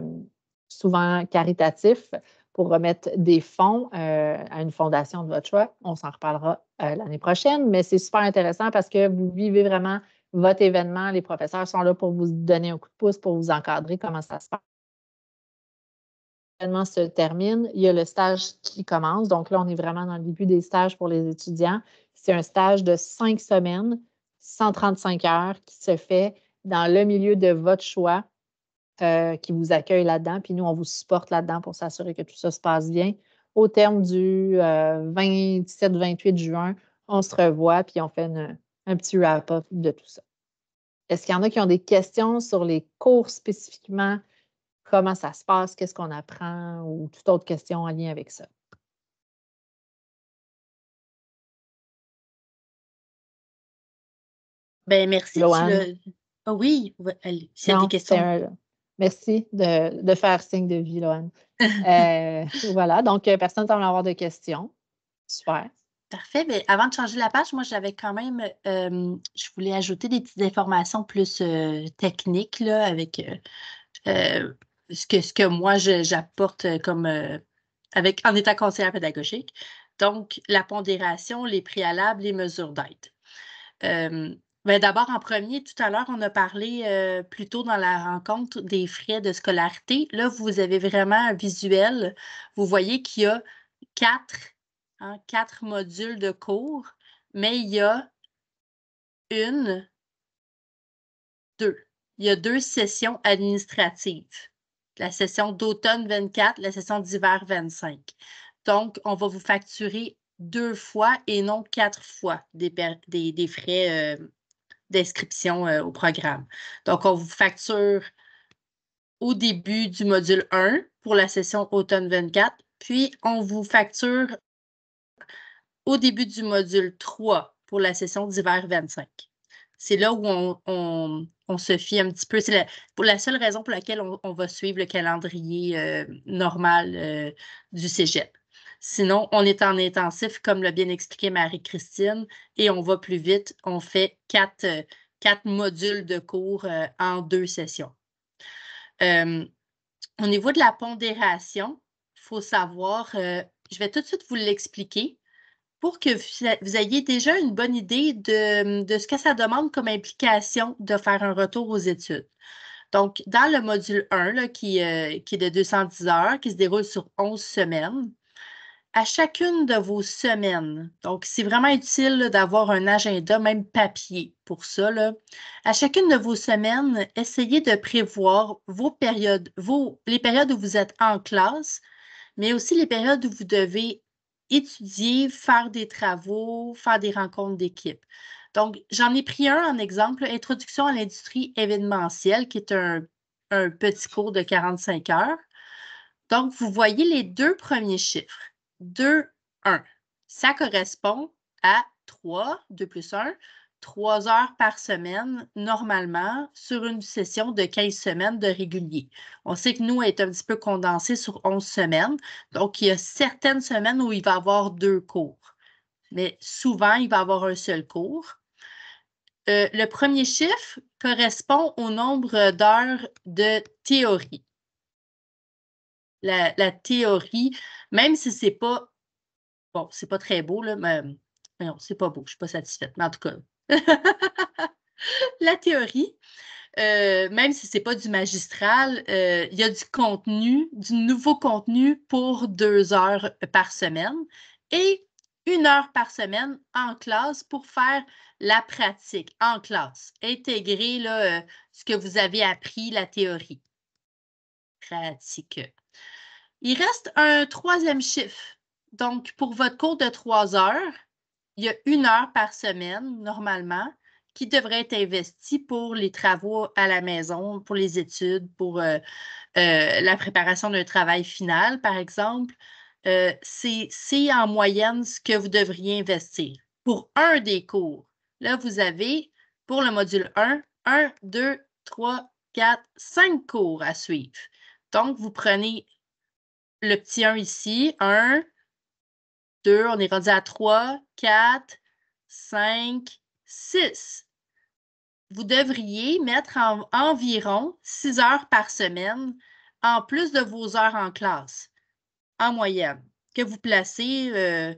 souvent caritatif pour remettre des fonds euh, à une fondation de votre choix. On s'en reparlera euh, l'année prochaine, mais c'est super intéressant parce que vous vivez vraiment votre événement. Les professeurs sont là pour vous donner un coup de pouce, pour vous encadrer comment ça se passe. L'événement se termine, il y a le stage qui commence. Donc là, on est vraiment dans le début des stages pour les étudiants. C'est un stage de cinq semaines, 135 heures qui se fait dans le milieu de votre choix euh, qui vous accueille là-dedans. Puis nous, on vous supporte là-dedans pour s'assurer que tout ça se passe bien. Au terme du 27-28 euh, juin, on se revoit puis on fait un petit wrap-up de tout ça. Est-ce qu'il y en a qui ont des questions sur les cours spécifiquement? Comment ça se passe? Qu'est-ce qu'on apprend? Ou toute autre question en lien avec ça? Ben merci. Ah oui, s'il oui, c'est des questions. merci de, faire signe de vie, Loane. Euh, voilà, donc euh, personne ne semble avoir de questions. Super. Parfait. Mais avant de changer la page, moi, j'avais quand même, euh, je voulais ajouter des petites informations plus techniques là, avec ce, que, ce que moi, j'apporte comme avec en état conseillère pédagogique. Donc, la pondération, les préalables, les mesures d'aide. Ben, d'abord, en premier, tout à l'heure, on a parlé plutôt euh, plus tôt dans la rencontre des frais de scolarité. Là, vous avez vraiment un visuel. Vous voyez qu'il y a quatre, hein, quatre modules de cours, mais il y a une, deux. Il y a deux sessions administratives. La session d'automne 24, la session d'hiver 25. Donc, on va vous facturer deux fois et non quatre fois des, frais euh, d'inscription euh, au programme. Donc, on vous facture au début du module 1 pour la session automne 24, puis on vous facture au début du module 3 pour la session d'hiver 25. C'est là où on, se fie un petit peu. C'est la, pour la seule raison pour laquelle on, va suivre le calendrier euh, normal euh, du cégep. Sinon, on est en intensif, comme l'a bien expliqué Marie-Christine, et on va plus vite. On fait quatre, euh, modules de cours euh, en deux sessions. Euh, au niveau de la pondération, il faut savoir, je vais tout de suite vous l'expliquer pour que vous ayez déjà une bonne idée de, ce que ça demande comme implication de faire un retour aux études. Donc, dans le module 1, qui, qui, est de 210 heures, qui se déroule sur 11 semaines, à chacune de vos semaines. Donc, c'est vraiment utile d'avoir un agenda, même papier pour ça. À chacune de vos semaines, essayez de prévoir vos périodes, les périodes où vous êtes en classe, mais aussi les périodes où vous devez étudier, faire des travaux, faire des rencontres d'équipe. Donc, j'en ai pris un en exemple, Introduction à l'industrie événementielle, qui est un, un petit cours de 45 heures. Donc, vous voyez les deux premiers chiffres. 2, 1. Ça correspond à 3, 2 plus 1, 3 heures par semaine, normalement, sur une session de 15 semaines de régulier. On sait que nous, on est un petit peu condensé sur 11 semaines. Donc, il y a certaines semaines où il va y avoir deux cours. Mais souvent, il va y avoir un seul cours. Euh, le premier chiffre correspond au nombre d'heures de théorie la, théorie, même si c'est pas, bon, c'est pas très beau, mais, non, c'est pas beau, je suis pas satisfaite, mais en tout cas, la théorie, euh, même si c'est pas du magistral, euh, il y a du contenu, du nouveau contenu pour deux heures par semaine et une heure par semaine en classe pour faire la pratique en classe, intégrer là, euh, ce que vous avez appris, la théorie. Pratique. Il reste un troisième chiffre. Donc, pour votre cours de trois heures, il y a une heure par semaine, normalement, qui devrait être investie pour les travaux à la maison, pour les études, pour euh, euh, la préparation d'un travail final, par exemple. Euh, c'est en moyenne ce que vous devriez investir. Pour un des cours, là, vous avez, pour le module 1, 1, 2, 3, 4, 5 cours à suivre. Donc, vous prenez le petit 1 ici. 1, 2, on est rendu à 3, 4, 5, 6. Vous devriez mettre environ 6 heures par semaine en plus de vos heures en classe, en moyenne, que vous placez. il euh,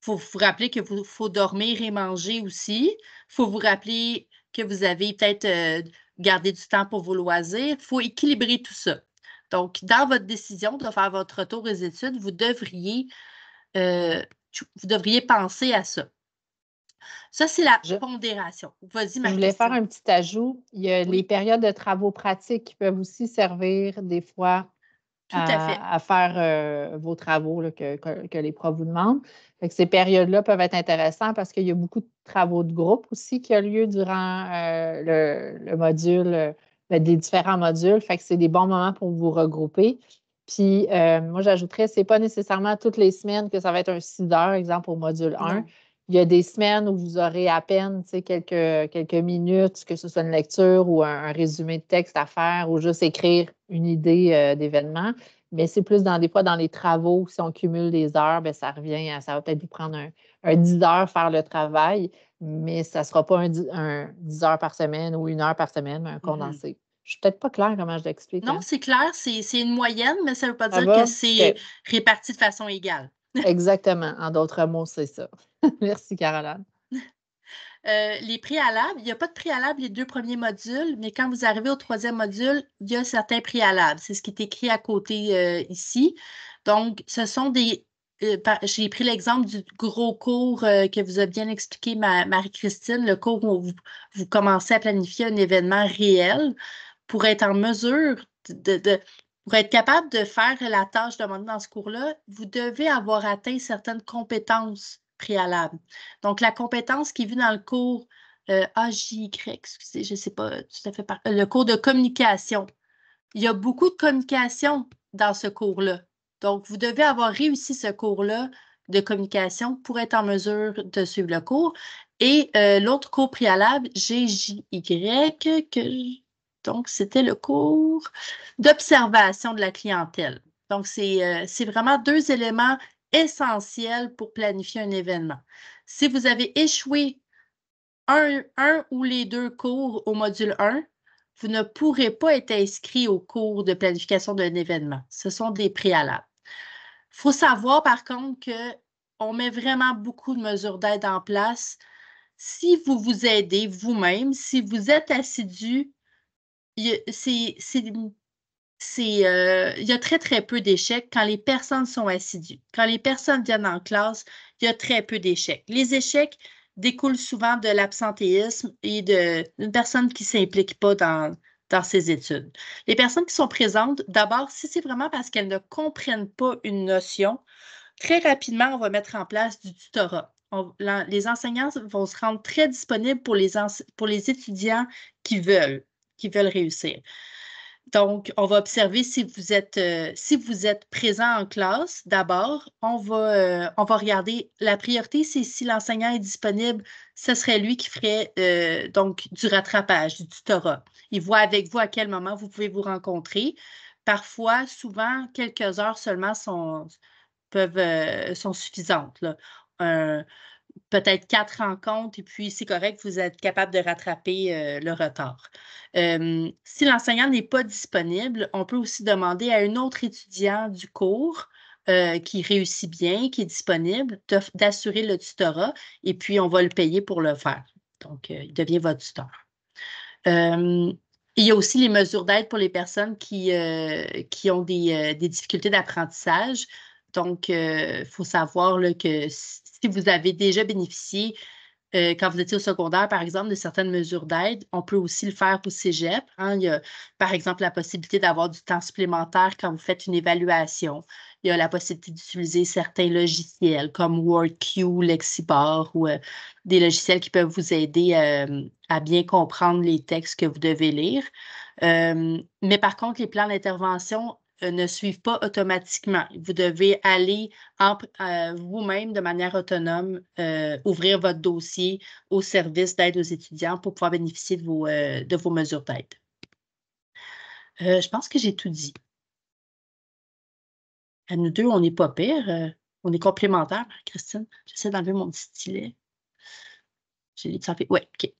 faut vous rappeler que vous faut dormir et manger aussi. faut vous rappeler que vous avez peut-être euh, gardé du temps pour vos loisirs. Il faut équilibrer tout ça. Donc, dans votre décision de faire votre retour aux études, vous devriez, euh, vous devriez penser à ça. Ça, c'est la pondération. Vas-y, Je voulais faire un petit ajout. Il y a les périodes de travaux pratiques qui peuvent aussi servir des fois à, faire euh, vos travaux que, les profs vous demandent. ces périodes-là peuvent être intéressantes parce qu'il y a beaucoup de travaux de groupe aussi qui ont lieu durant euh, le, module ben, des différents modules. Fait que c'est des bons moments pour vous regrouper. Puis euh, moi, j'ajouterais, c'est pas nécessairement toutes les semaines que ça va être un 6 heures, exemple au module 1. Il y a des semaines où vous aurez à peine quelques, quelques minutes, que ce soit une lecture ou un, résumé de texte à faire ou juste écrire une idée euh, d'événement. Mais c'est plus dans des fois dans les travaux, si on cumule des heures, bien, ça revient, à, ça va peut-être vous prendre un, un 10 heures faire le travail, mais ça ne sera pas un, 10 heures par semaine ou une heure par semaine, mais un mm-hmm. condensé. Je suis peut-être pas claire comment je l'explique. Non, hein. c'est clair, c'est une moyenne, mais ça ne veut pas dire que c'est réparti de façon égale. Exactement. En d'autres mots, c'est ça. Merci, Caroline. Euh, les préalables, il n'y a pas de préalable les deux premiers modules, mais quand vous arrivez au troisième module, il y a certains préalables. C'est ce qui est écrit à côté euh, ici. Donc, ce sont des euh, j'ai pris l'exemple du gros cours euh, que vous a bien expliqué Marie-Christine, le cours où vous, commencez à planifier un événement réel pour être en mesure de, pour être capable de faire la tâche demandée dans ce cours-là, vous devez avoir atteint certaines compétences préalables. Donc, la compétence qui est vue dans le cours euh, AJY, excusez, je ne sais pas tout à fait euh, Le cours de communication. Il y a beaucoup de communication dans ce cours-là. Donc, vous devez avoir réussi ce cours-là de communication pour être en mesure de suivre le cours. Et euh, l'autre cours préalable, GJY, que, donc c'était le cours d'observation de la clientèle. Donc, euh, c'est vraiment deux éléments essentiels pour planifier un événement. Si vous avez échoué un ou les deux cours au module 1, vous ne pourrez pas être inscrit au cours de planification d'un événement. Ce sont des préalables faut savoir, par contre, qu'on met vraiment beaucoup de mesures d'aide en place. Si vous vous aidez vous-même, si vous êtes assidu, euh, il y a très, très peu d'échecs quand les personnes sont assidues. Quand les personnes viennent en classe, il y a très peu d'échecs. Les échecs découlent souvent de l'absentéisme et d'une personne qui ne s'implique pas dans, dans ces études. Les personnes qui sont présentes, d'abord, si c'est vraiment parce qu'elles ne comprennent pas une notion, très rapidement, on va mettre en place du tutorat. les enseignants vont se rendre très disponibles pour les, étudiants qui veulent, qui veulent réussir. Donc, on va observer si vous êtes, euh, si vous êtes présent en classe. D'abord, euh, on, va, regarder la priorité, c'est si l'enseignant est disponible, ce serait lui qui ferait euh, donc du rattrapage, du tutorat. Ils voient avec vous à quel moment vous pouvez vous rencontrer. Parfois, souvent, quelques heures seulement sont, peuvent, euh, sont suffisantes. peut-être quatre rencontres et puis c'est correct, vous êtes capable de rattraper euh, le retard. si l'enseignant n'est pas disponible, on peut aussi demander à un autre étudiant du cours euh, qui réussit bien, qui est disponible, d'assurer le tutorat et puis on va le payer pour le faire. Donc, il devient votre tuteur. Euh, il y a aussi les mesures d'aide pour les personnes qui, euh, qui ont des, euh, des difficultés d'apprentissage. Donc, il faut savoir que si vous avez déjà bénéficié euh, quand vous étiez au secondaire, par exemple, de certaines mesures d'aide. On peut aussi le faire au cégep. Hein. Il y a, par exemple, la possibilité d'avoir du temps supplémentaire quand vous faites une évaluation. Il y a la possibilité d'utiliser certains logiciels comme WordQ, Lexibar ou euh, des logiciels qui peuvent vous aider euh, à bien comprendre les textes que vous devez lire. mais par contre, les plans d'intervention, euh, ne suivent pas automatiquement. Vous devez aller euh, vous-même de manière autonome euh, ouvrir votre dossier au service d'aide aux étudiants pour pouvoir bénéficier de vos, de vos mesures d'aide. je pense que j'ai tout dit. À nous deux, on n'est pas pire. on est complémentaires, Christine. J'essaie d'enlever mon petit stylet. J'ai les Oui, OK.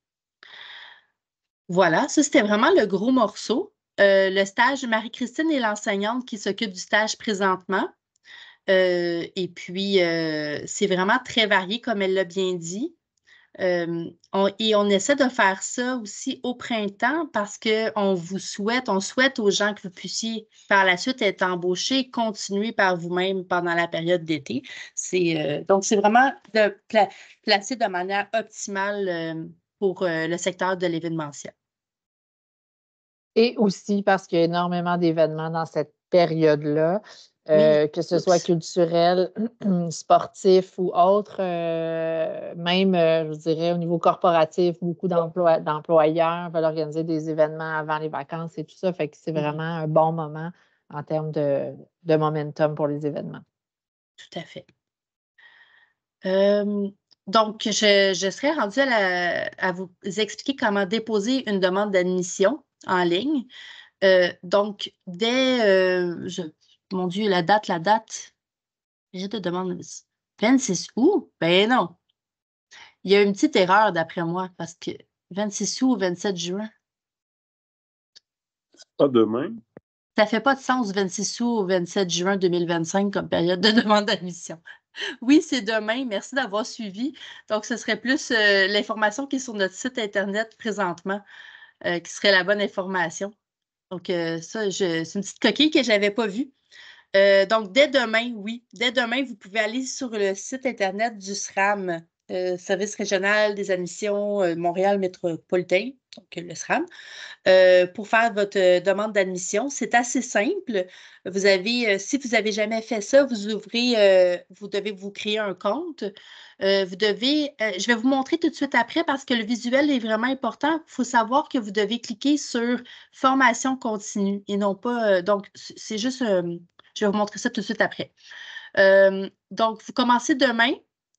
Voilà, ça c'était vraiment le gros morceau. Euh, le stage, Marie-Christine est l'enseignante qui s'occupe du stage présentement. Euh, et puis, euh, c'est vraiment très varié, comme elle l'a bien dit. et on essaie de faire ça aussi au printemps parce qu'on vous souhaite, on souhaite aux gens que vous puissiez par la suite être embauchés, continuer par vous-même pendant la période d'été. donc, c'est vraiment de placer de manière optimale pour le secteur de l'événementiel. Et aussi parce qu'il y a énormément d'événements dans cette période-là, euh, que ce soit culturel, sportif ou autre, euh, même, euh, je dirais, au niveau corporatif, beaucoup d'employeurs veulent organiser des événements avant les vacances et tout ça. Fait que c'est vraiment un bon moment en termes de, momentum pour les événements. Tout à fait. donc, je, je, serais rendue à vous expliquer comment déposer une demande d'admission en ligne. Euh, donc, dès, euh, mon Dieu, la date, la date, je te demande 26 août? Ben non. Il y a une petite erreur d'après moi parce que 26 août ou 27 juin. Pas demain. Ça fait pas de sens 26 août au 27 juin 2025 comme période de demande d'admission. Oui, c'est demain. Merci d'avoir suivi. Donc, ce serait plus euh, l'information qui est sur notre site Internet présentement. Euh, qui serait la bonne information. Donc, euh, ça, c'est une petite coquille que je n'avais pas vue. Euh, donc, dès demain, oui, dès demain, vous pouvez aller sur le site Internet du SRAM. Euh, Service régional des admissions euh, Montréal métropolitain, donc euh, le SRAM, pour faire votre demande d'admission. C'est assez simple. Vous avez, si vous n'avez jamais fait ça, vous ouvrez, vous devez vous créer un compte. vous devez, je vais vous montrer tout de suite après parce que le visuel est vraiment important. Il faut savoir que vous devez cliquer sur formation continue et non pas, donc c'est juste, je vais vous montrer ça tout de suite après. donc, vous commencez demain.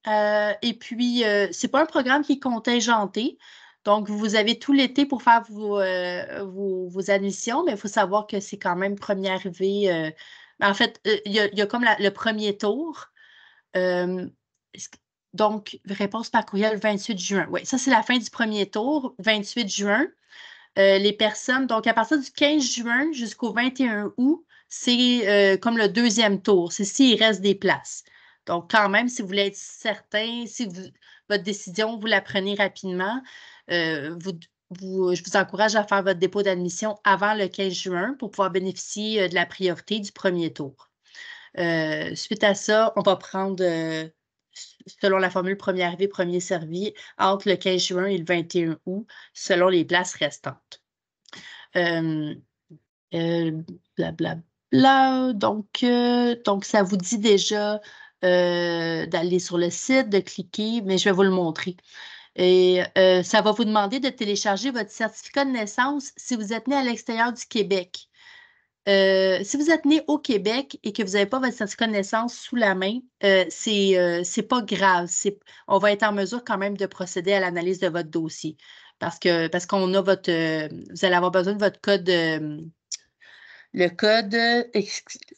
Euh, et puis, euh, c'est pas un programme qui est contingenté. Donc, vous avez tout l'été pour faire vos, euh, admissions, mais il faut savoir que c'est quand même première arrivée. Ben, en fait, il y, a, comme le premier tour. donc, réponse par courriel le 28 juin. Oui, ça, c'est la fin du premier tour, 28 juin. les personnes, donc à partir du 15 juin jusqu'au 21 août, c'est comme le deuxième tour. C'est s'il reste des places. Donc, quand même, si vous voulez être certain, si votre décision, vous la prenez rapidement, euh, je vous encourage à faire votre dépôt d'admission avant le 15 juin pour pouvoir bénéficier euh, de la priorité du premier tour. Euh, suite à ça, on va prendre, selon la formule premier arrivé, premier servi, entre le 15 juin et le 21 août, selon les places restantes. Blablabla. Donc, donc, ça vous dit déjà euh, d'aller sur le site, de cliquer, mais je vais vous le montrer. Et euh, ça va vous demander de télécharger votre certificat de naissance si vous êtes né à l'extérieur du Québec. Euh, si vous êtes né au Québec et que vous n'avez pas votre certificat de naissance sous la main, ce n'est pas grave. On va être en mesure quand même de procéder à l'analyse de votre dossier parce que parce qu'on a votre vous allez avoir besoin de votre code le code.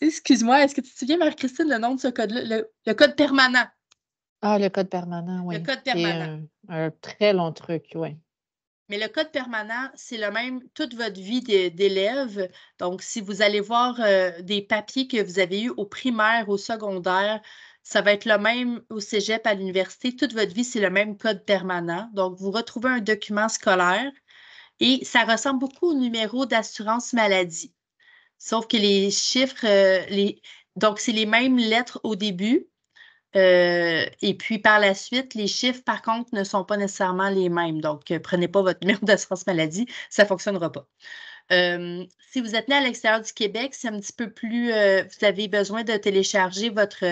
Excuse-moi, est-ce que tu te souviens, Marie-Christine, le nom de ce code-là? Le, code permanent. Ah, le code permanent, oui. Le code permanent. Un, très long truc, oui. Mais le code permanent, c'est le même toute votre vie d'élève. Donc, si vous allez voir euh, des papiers que vous avez eus au primaire, au secondaire, ça va être le même au cégep, à l'université. Toute votre vie, c'est le même code permanent. Donc, vous retrouvez un document scolaire et ça ressemble beaucoup au numéro d'assurance maladie. Sauf que les chiffres, euh, les... donc c'est les mêmes lettres au début. Euh, et puis par la suite, les chiffres, par contre, ne sont pas nécessairement les mêmes. Donc, euh, prenez pas votre numéro d'assurance maladie, ça ne fonctionnera pas. si vous êtes né à l'extérieur du Québec, c'est un petit peu plus. vous avez besoin de télécharger votre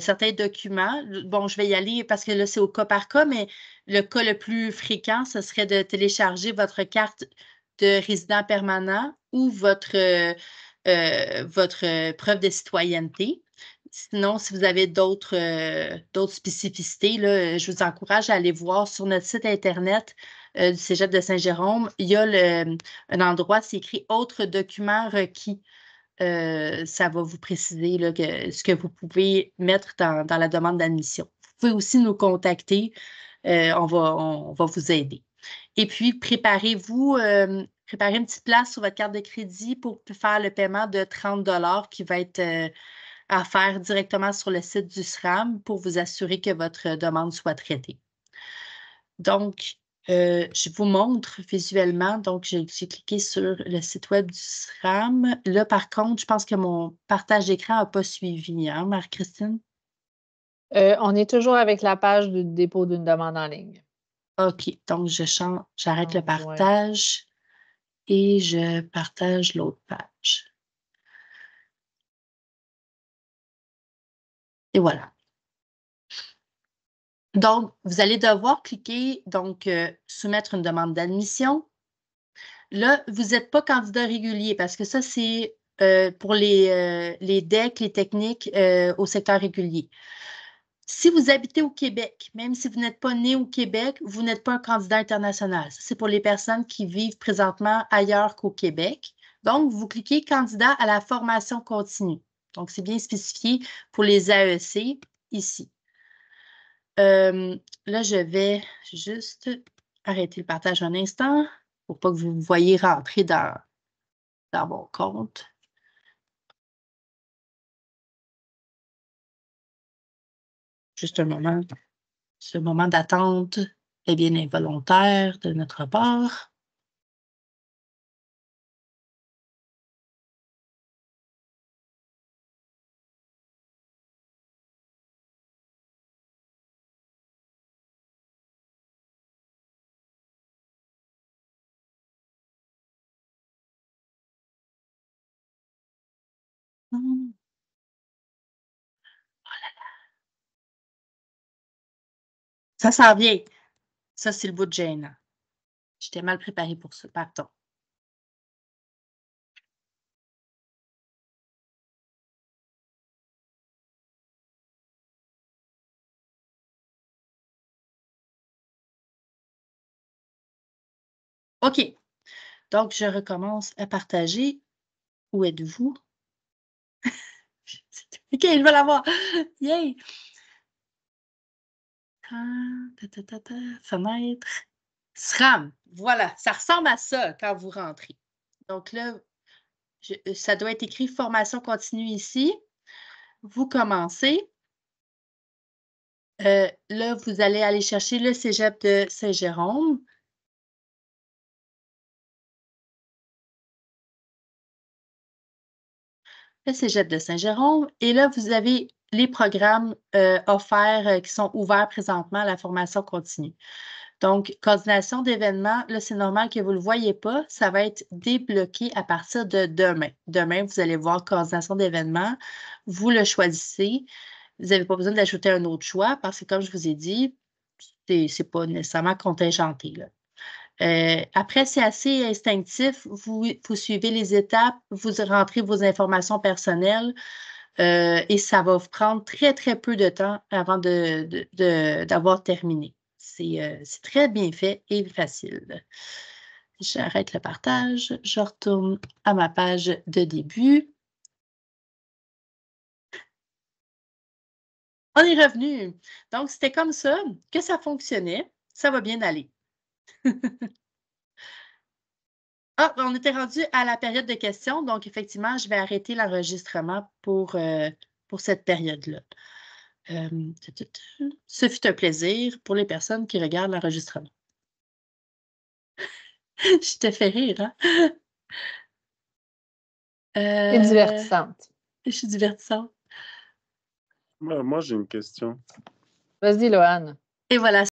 certains documents. Bon, je vais y aller parce que là, c'est au cas par cas, mais le cas le plus fréquent, ce serait de télécharger votre carte de résident permanent ou votre, euh, euh, votre preuve de citoyenneté. Sinon, si vous avez euh, d'autres spécificités, là, je vous encourage à aller voir sur notre site Internet du Cégep de Saint-Jérôme. Il y a un endroit, c'est écrit « Autres documents requis Ça va vous préciser ce que vous pouvez mettre dans, la demande d'admission. Vous pouvez aussi nous contacter. on va vous aider. Et puis, préparez-vous, euh, préparez une petite place sur votre carte de crédit pour faire le paiement de 30 qui va être euh, à faire directement sur le site du SRAM pour vous assurer que votre demande soit traitée. Donc, euh, je vous montre visuellement. Donc, j'ai cliqué sur le site web du SRAM. Là, par contre, je pense que mon partage d'écran n'a pas suivi, hein, marc christine on est toujours avec la page du dépôt d'une demande en ligne. Ah, OK, donc je change, j'arrête le ah, partage et je partage l'autre page. Et voilà. Donc, vous allez devoir cliquer, donc, euh, soumettre une demande d'admission. Là, vous n'êtes pas candidat régulier parce que ça, c'est euh, pour les, euh, les decks, les techniques au secteur régulier. Si vous habitez au Québec, même si vous n'êtes pas né au Québec, vous n'êtes pas un candidat international. C'est pour les personnes qui vivent présentement ailleurs qu'au Québec. Donc, vous cliquez candidat à la formation continue. Donc, c'est bien spécifié pour les AEC ici. Euh, là, je vais juste arrêter le partage un instant pour pas que vous vous voyez rentrer dans, dans mon compte. juste un moment, ce moment d'attente est bien involontaire de notre part. Ça s'en vient. Ça, c'est le bout de Jane. J'étais mal préparée pour ça, pardon. OK. Donc, je recommence à partager. Où êtes-vous? OK, je vais l'avoir. Yay! fenêtre, SRAM. Voilà, ça ressemble à ça quand vous rentrez. Donc là, euh, ça doit être écrit formation continue ici. Vous commencez. Euh, là, vous allez aller chercher le cégep de Saint-Jérôme. Le cégep de Saint-Jérôme. Et là, vous avez les programmes euh, offerts euh, qui sont ouverts présentement à la formation continue. Donc, coordination d'événements, là, c'est normal que vous ne le voyez pas. Ça va être débloqué à partir de demain. Demain, vous allez voir coordination d'événements. Vous le choisissez. Vous n'avez pas besoin d'ajouter un autre choix parce que, comme je vous ai dit, ce n'est pas nécessairement contingenté. Euh, après, c'est assez instinctif. vous suivez les étapes, vous rentrez vos informations personnelles. Euh, et ça va prendre très, très peu de temps avant d'avoir de, terminé. Euh, c'est très bien fait et facile. J'arrête le partage. Je retourne à ma page de début. On est revenu. Donc, c'était comme ça que ça fonctionnait. Ça va bien aller. Ah, ben, on était rendu à la période de questions, donc effectivement, je vais arrêter l'enregistrement pour, euh, pour cette période-là. Euh, ce fut un plaisir pour les personnes qui regardent l'enregistrement. je te fais rire, hein? Euh, divertissante. Je suis divertissante. Moi, j'ai une question. Vas-y, Loane. Et voilà.